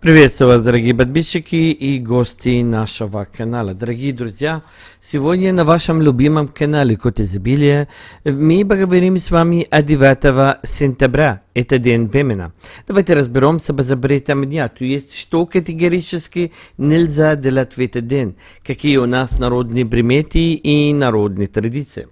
Приветствую вас, дорогие подписчики и гости нашего канала. Дорогие друзья, сегодня на вашем любимом канале Кот Изобилия мы поговорим с вами о 9 сентября. Это день бремена. Давайте разберемся по запретам дня, то есть что категорически нельзя делать в этот день, какие у нас народные приметы и народные традиции.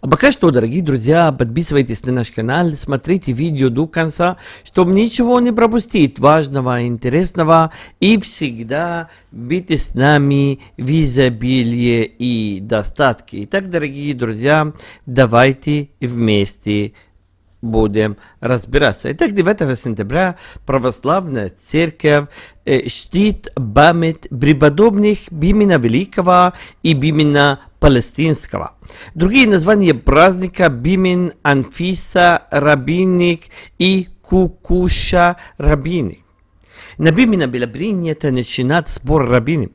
А пока что, дорогие друзья, подписывайтесь на наш канал, смотрите видео до конца, чтобы ничего не пропустить важного, интересного. И всегда будьте с нами в изобилии и достатке. Итак, дорогие друзья, давайте вместе будем разбираться. Итак, 9 сентября православная церковь э, чтит память преподобных Бимина Великого и Бимина палестинского. Другие названия праздника Бимин, Анфиса, Рабиник и Кукуша Рабини. На Бимина было принято начинать сбор рабины.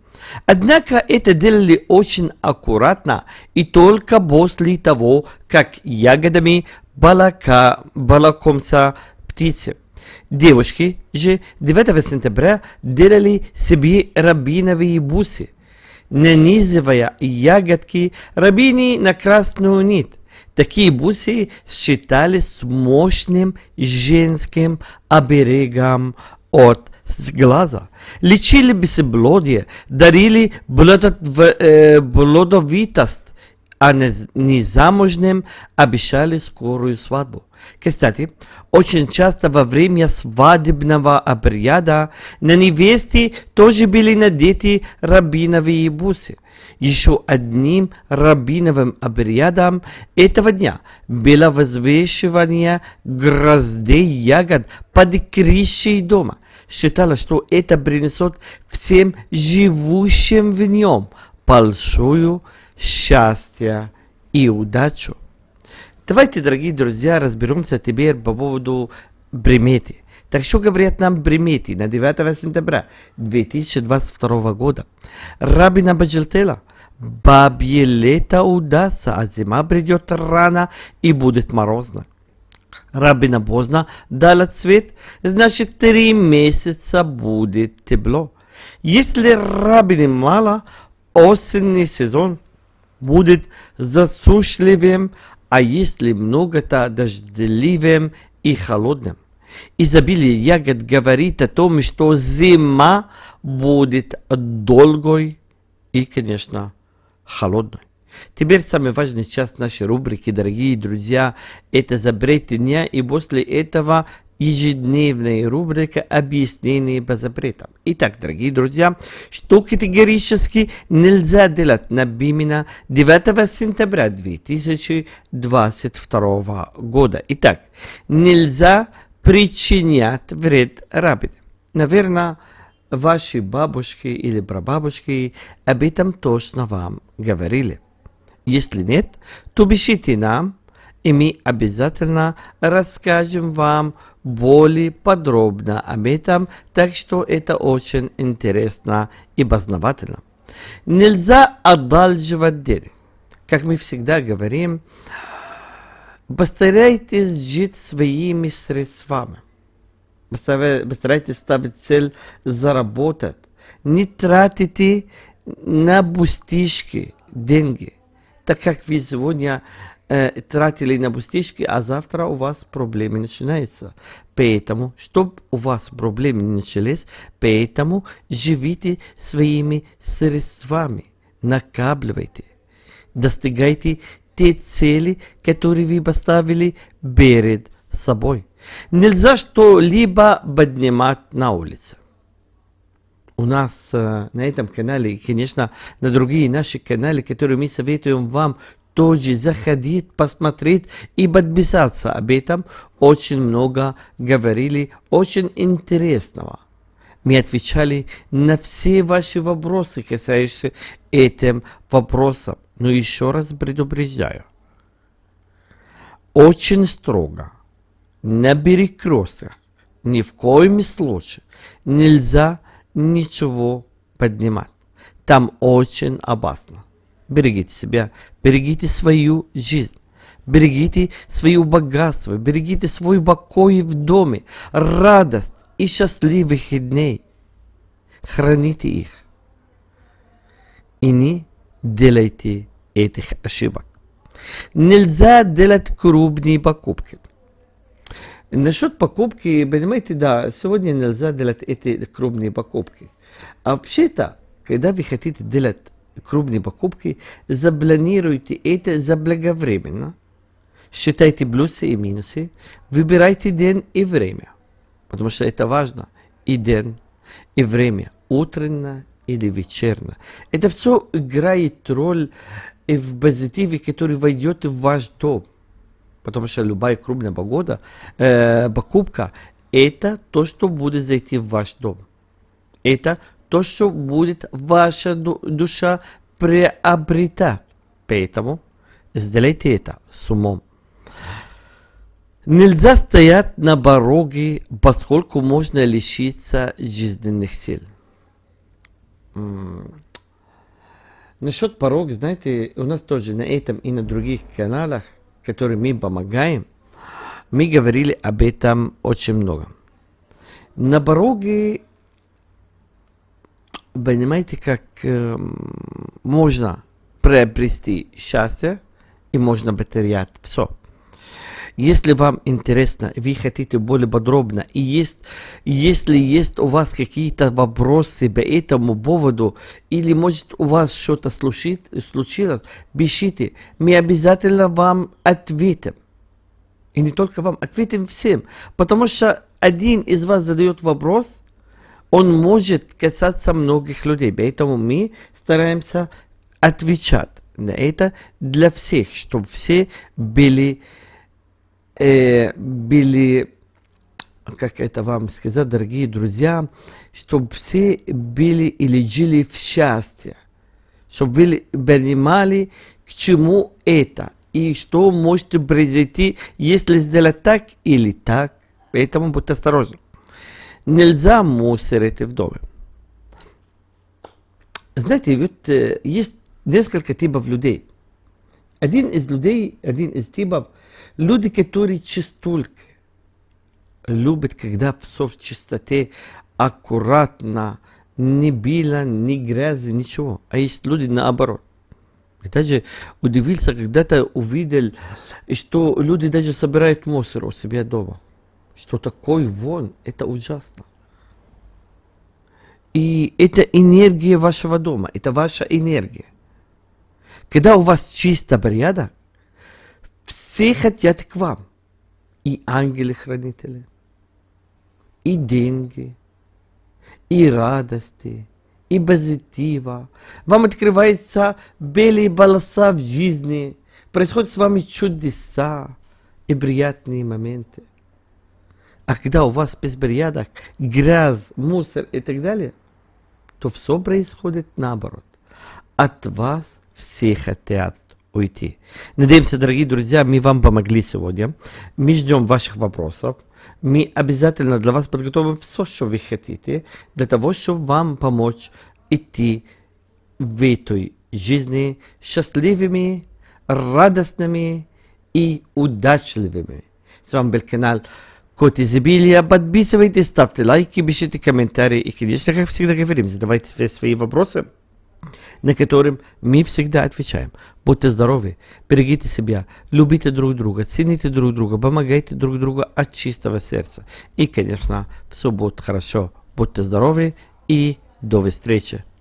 Однако это делали очень аккуратно и только после того, как ягодами балака, балакомца птицы. Девушки же 9 сентября делали себе рабиновые бусы нанизывая ягодки рабини на красную нить. Такие бусы считались мощным женским оберегом от сглаза. Лечили бесплодие, дарили блодотв... э, блодовитость, а незамужним а обещали скорую свадьбу. Кстати, очень часто во время свадебного обряда на невесте тоже были надеты рабиновые бусы. Еще одним рабиновым обрядом этого дня было возвешивание гроздей ягод под крышей дома. Считалось, что это принесет всем живущим в нем большую счастья и удачу. Давайте, дорогие друзья, разберемся теперь по поводу приметы. Так что говорят нам приметы на 9 сентября 2022 года? Рабина Баджельтела – Бабье лето удастся, а зима придет рано и будет морозно. Рабина поздно дала цвет, значит три месяца будет тепло. Если рабины мало, осенний сезон будет засушливым, а если много, то дождливым и холодным. Изобилие ягод говорит о том, что зима будет долгой и, конечно, холодной. Теперь самый важный час нашей рубрики, дорогие друзья, это запреты дня, и после этого ежедневная рубрика «Объяснение по запретам». Итак, дорогие друзья, что категорически нельзя делать на Бимина 9 сентября 2022 года. Итак, нельзя причинять вред рабине. Наверное, ваши бабушки или прабабушки об этом точно вам говорили. Если нет, то пишите нам и мы обязательно расскажем вам более подробно об этом, так что это очень интересно и познавательно. Нельзя одалживать денег. Как мы всегда говорим, постарайтесь жить своими средствами. Постарайтесь ставить цель заработать. Не тратите на бустишки деньги, так как вы сегодня э, тратили на пустячки, а завтра у вас проблемы начинаются. Поэтому, чтобы у вас проблемы не начались, поэтому живите своими средствами, накапливайте, достигайте те цели, которые вы поставили перед собой. Нельзя что-либо поднимать на улице. У нас э, на этом канале и, конечно, на другие наши каналы, которые мы советуем вам тоже заходить, посмотреть и подписаться об этом. Очень много говорили, очень интересного. Мы отвечали на все ваши вопросы, касающиеся этим вопросом. Но еще раз предупреждаю. Очень строго, на перекрестках, ни в коем случае нельзя ничего поднимать. Там очень опасно берегите себя, берегите свою жизнь. Берегите свое богатство, берегите свой покой в доме, радость и счастливых дней. Храните их. И не делайте этих ошибок. Нельзя делать крупные покупки. Насчет покупки, понимаете, да, сегодня нельзя делать эти крупные покупки. А вообще-то, когда вы хотите делать крупные покупки, забланируйте это заблаговременно, считайте плюсы и минусы, выбирайте день и время, потому что это важно, и день, и время, утреннее или вечерно. Это все играет роль и э, в позитиве, который войдет в ваш дом. Потому что любая крупная погода, э, покупка, это то, что будет зайти в ваш дом. Это то, что будет ваша душа приобретать. Поэтому сделайте это с умом. Нельзя стоять на пороге, поскольку можно лишиться жизненных сил. Насчет порог, знаете, у нас тоже на этом и на других каналах, которые мы помогаем, мы говорили об этом очень много. На пороге понимаете, как э, можно приобрести счастье и можно потерять все. Если вам интересно, вы хотите более подробно, и есть, если есть у вас какие-то вопросы по этому поводу, или может у вас что-то случилось, пишите, мы обязательно вам ответим. И не только вам, ответим всем, потому что один из вас задает вопрос – он может касаться многих людей, поэтому мы стараемся отвечать на это для всех, чтобы все были, э, были как это вам сказать, дорогие друзья, чтобы все были или жили в счастье, чтобы были понимали, к чему это, и что может произойти, если сделать так или так. Поэтому будьте осторожны нельзя мусорить в доме. Знаете, вот э, есть несколько типов людей. Один из людей, один из типов, люди, которые чистульки, любят, когда все в чистоте, аккуратно, не было, ни грязи, ничего. А есть люди наоборот. И даже удивился, когда-то увидел, что люди даже собирают мусор у себя дома что такой вон, это ужасно. И это энергия вашего дома, это ваша энергия. Когда у вас чисто порядок, все хотят к вам. И ангелы-хранители, и деньги, и радости, и позитива. Вам открываются белые полоса в жизни, происходят с вами чудеса и приятные моменты. А когда у вас в беспорядок, грязь, мусор и так далее, то все происходит наоборот. От вас все хотят уйти. Надеемся, дорогие друзья, мы вам помогли сегодня. Мы ждем ваших вопросов. Мы обязательно для вас подготовим все, что вы хотите, для того, чтобы вам помочь идти в этой жизни счастливыми, радостными и удачливыми. С вами был канал Коти изобилия, подписывайтесь, ставьте лайки, пишите комментарии и, конечно, как всегда говорим, задавайте все свои вопросы, на которые мы всегда отвечаем. Будьте здоровы, берегите себя, любите друг друга, цените друг друга, помогайте друг другу от чистого сердца. И, конечно, все будет хорошо. Будьте здоровы и до встречи.